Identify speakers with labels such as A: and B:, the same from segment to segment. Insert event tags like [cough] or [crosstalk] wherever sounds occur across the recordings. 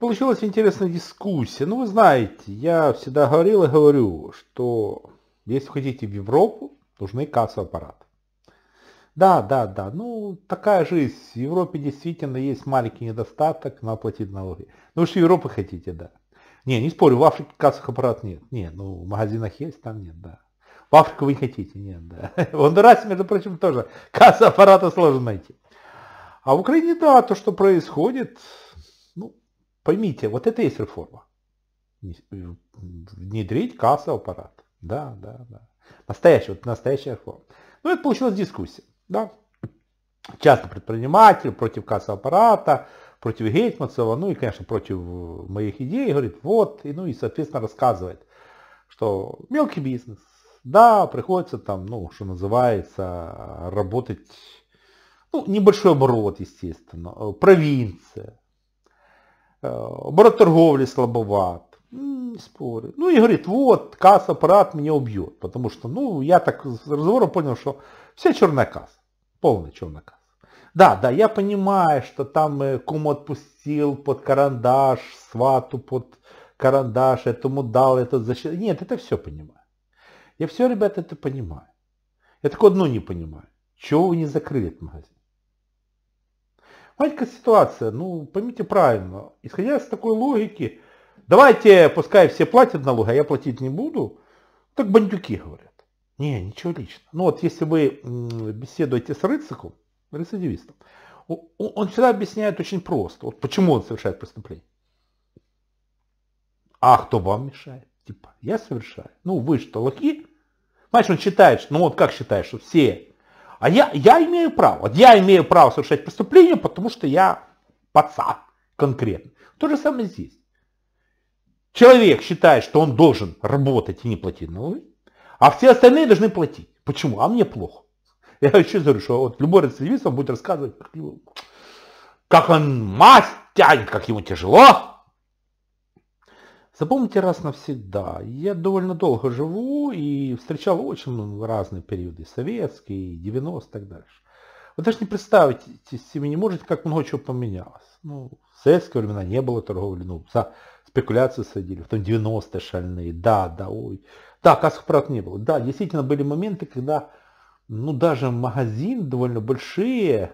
A: получилась интересная дискуссия. Ну, вы знаете, я всегда говорил и говорю, что если хотите в Европу, нужны кассовые аппараты. Да, да, да. Ну, такая жизнь. В Европе действительно есть маленький недостаток, на платить налоги. Ну, вы же Европы хотите, да. Не, не спорю, в Африке кассовых аппаратов нет. Не, ну, в магазинах есть, там нет, да. В Африку вы не хотите, нет, да. [laughs] В Гондурасе, между прочим, тоже касса аппарата сложно найти. А в Украине, да, то, что происходит, Поймите, вот это и есть реформа. Внедрить кассовый аппарат. Да, да, да. Настоящая, вот настоящая реформа. Ну, это получилась дискуссия. Да. Часто предприниматель против кассового аппарата, против Гейтманцева, ну и, конечно, против э, моих идей, говорит, вот, и, ну и, соответственно, рассказывает, что мелкий бизнес, да, приходится там, ну, что называется, работать, ну, небольшой оборот, естественно, э, провинция, оборот торговли слабоват. Ну, спорю. Ну и говорит, вот, касса, аппарат меня убьет. Потому что, ну, я так с разговора понял, что вся черная касса. Полная черная касса. Да, да, я понимаю, что там э, кум отпустил под карандаш, свату под карандаш, этому дал, этот защитил. Нет, это все понимаю. Я все, ребята, это понимаю. Я только одно не понимаю. Чего вы не закрыли этот магазин? Маленькая ситуация, ну поймите правильно, исходя из такой логики, давайте пускай все платят налоги, а я платить не буду, так бандюки говорят. Не, ничего личного. Ну вот если вы беседуете с Рыциком, рецидивистом, он всегда объясняет очень просто, вот почему он совершает преступление. А кто вам мешает? Типа, я совершаю. Ну вы что, лохи? Понимаешь, он считает, ну вот как считает, что все а я, я имею право. Вот я имею право совершать преступление, потому что я пацан конкретно. То же самое здесь. Человек считает, что он должен работать и не платить налоги, а все остальные должны платить. Почему? А мне плохо. Я еще говорю, что вот любой рецидивист вам будет рассказывать, как, его, как он мастянь, как ему тяжело, Запомните раз навсегда. Я довольно долго живу и встречал очень разные периоды. Советский, 90 и так дальше. Вы даже не представить себе не можете, как много чего поменялось. Ну, в советские времена не было торговли, ну, за спекуляции садили, потом 90-е шальные, да, да, ой. Да, кассовых аппарат не было. Да, действительно были моменты, когда, ну, даже магазин довольно большие,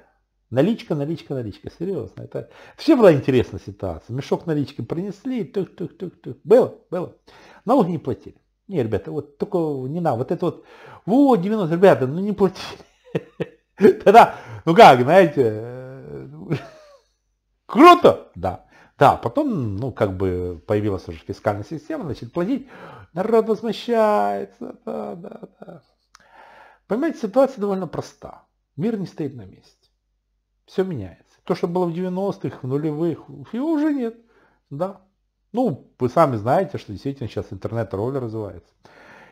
A: Наличка, наличка, наличка. Серьезно. Это все была интересная ситуация. Мешок налички принесли, тух-тух-тух-тух. Было, было. Налог не платили. Не, ребята, вот только не на Вот это вот, во, 90, ребята, ну не платили. [laughs] Тогда, ну как, знаете, э, круто, да. Да, потом, ну, как бы появилась уже фискальная система, значит, платить, народ возмущается, да, да, да. Понимаете, ситуация довольно проста. Мир не стоит на месте все меняется. То, что было в 90-х, в нулевых, его уже нет. Да. Ну, вы сами знаете, что действительно сейчас интернет-роль развивается.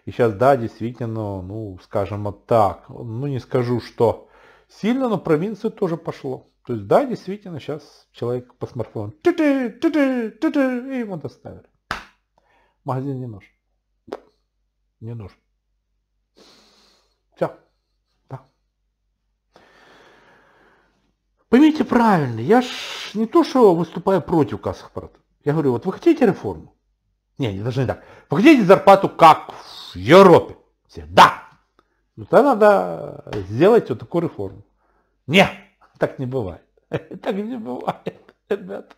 A: И сейчас, да, действительно, ну, скажем вот так, ну, не скажу, что сильно, но провинцию тоже пошло. То есть, да, действительно, сейчас человек по смартфону, ты-ты, ты-ты, ты-ты, и ему доставили. Магазин не нужен. Не нужен. Все. Поймите правильно, я ж не то, что выступаю против кассовых аппаратов. Я говорю, вот вы хотите реформу? Не, не даже не так. Вы хотите зарплату как в Европе? Все, да! Ну тогда надо сделать вот такую реформу. Не, [laughs] так не бывает. [laughs] Так не бывает, [laughs] ребята.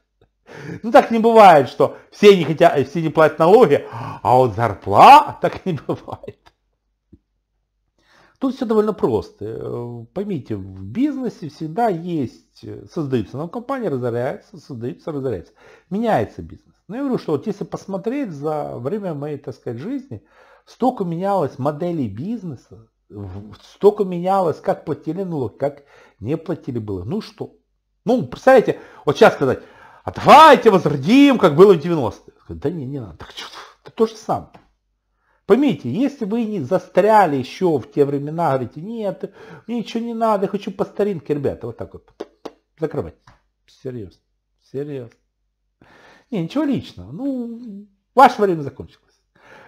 A: Ну так не бывает, что все не хотят, все не платят налоги, а вот зарплата так не бывает. Тут все довольно просто. Э, поймите, в бизнесе всегда есть, э, создаются но компания разоряется, создаются, разоряется. Меняется бизнес. Но ну, я говорю, что вот если посмотреть за время моей, так сказать, жизни, столько менялось моделей бизнеса, столько менялось, как платили налог, как не платили было. Ну что? Ну, представляете, вот сейчас сказать, а давайте возродим, как было в 90-е. Да не, не надо. Так что, это то же самое. Поймите, если вы не застряли еще в те времена, говорите, нет, мне ничего не надо, я хочу по старинке, ребята, вот так вот, закрывать. Серьезно, серьезно. Не, ничего личного, ну, ваше время закончилось.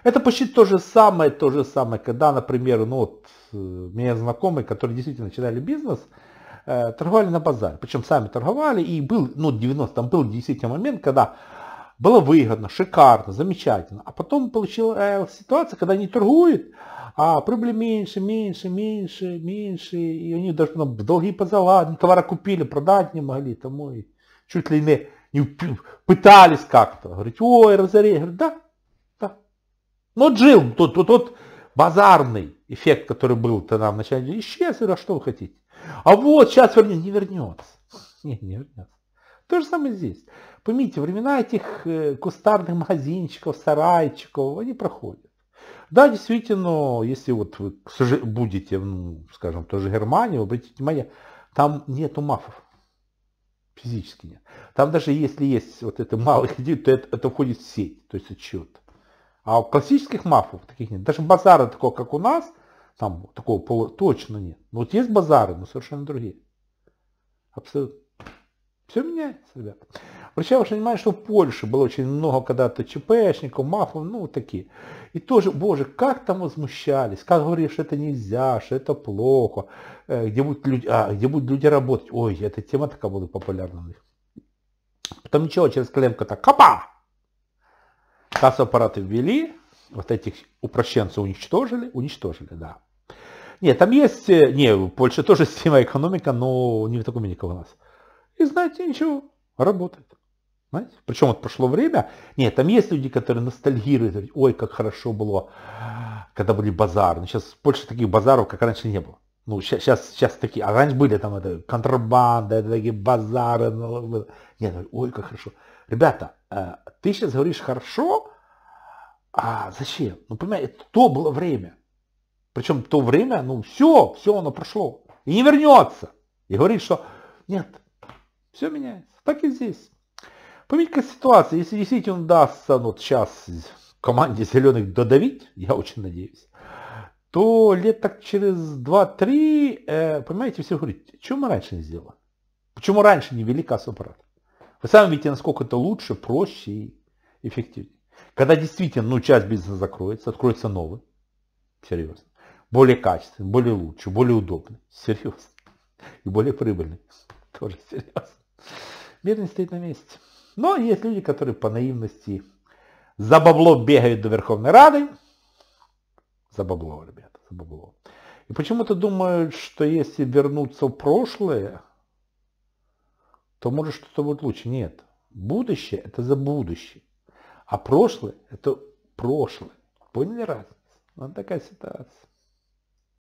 A: Это почти то же самое, то же самое, когда, например, ну вот, у э, меня знакомые, которые действительно начинали бизнес, э, торговали на базаре, причем сами торговали, и был, ну, 90, там был действительно момент, когда было выгодно, шикарно, замечательно. А потом получилась ситуация, когда они торгуют, а прибыли меньше, меньше, меньше, меньше, и они даже там ну, долги позаладили, товары купили, продать не могли, тому и чуть ли не, не пытались как-то. говорить, ой, разорей. Говорит, да, да. Но джил, тот, тот, тот базарный эффект, который был тогда в начале, исчез, а что вы хотите? А вот сейчас вернется, не вернется. Не, не вернется. То же самое здесь. Поймите, времена этих э, кустарных магазинчиков, сарайчиков, они проходят. Да, действительно, если вот вы будете, ну, скажем, тоже Германию, обратите внимание, там нету мафов. Физически нет. Там даже если есть вот это малый кредит, то это, это входит в сеть, то есть отчет. А у классических мафов таких нет. Даже базара такого, как у нас, там такого пола, точно нет. Но вот есть базары, но совершенно другие. Абсолютно. Все меняется, ребят. я уже понимаю, что в Польше было очень много когда-то ЧПшников, мафов, ну, такие. И тоже, боже, как там возмущались, как говорили, что это нельзя, что это плохо, э, где будут люди, а, где будут люди работать. Ой, эта тема такая была популярна у них. Потом ничего, через коленку так, капа! Кассоаппараты ввели, вот этих упрощенцев уничтожили, уничтожили, да. Нет, там есть, э, не, Польша тоже [laughs] система экономика, но не в таком виде, как у нас. И знаете, ничего, работает. Знаете? Причем вот прошло время. Нет, там есть люди, которые ностальгируют. Говорят, Ой, как хорошо было, когда были базары. Но ну, сейчас больше таких базаров, как раньше, не было. Ну, сейчас, сейчас, сейчас такие, а раньше были там это контрабанда, это такие базары. Ну, нет, ну, ой, как хорошо. Ребята, э, ты сейчас говоришь хорошо, а зачем? Ну, понимаете, то было время. Причем то время, ну, все, все, оно прошло. И не вернется. И говорит, что нет, все меняется. Так и здесь. Пометька ситуация, если действительно удастся ну, вот сейчас команде зеленых додавить, я очень надеюсь, то лет так через 2-3, э, понимаете, все говорят, что мы раньше не сделали? Почему раньше не вели кассу Вы сами видите, насколько это лучше, проще и эффективнее. Когда действительно, ну, часть бизнеса закроется, откроется новый, серьезно, более качественный, более лучше, более удобный, [laughs] серьезно, и более прибыльный, тоже серьезно. Мир не стоит на месте. Но есть люди, которые по наивности за бабло бегают до Верховной Рады. За бабло, ребята, за бабло. И почему-то думают, что если вернуться в прошлое, то может что-то будет лучше. Нет. Будущее – это за будущее. А прошлое – это прошлое. Поняли раз? Вот такая ситуация.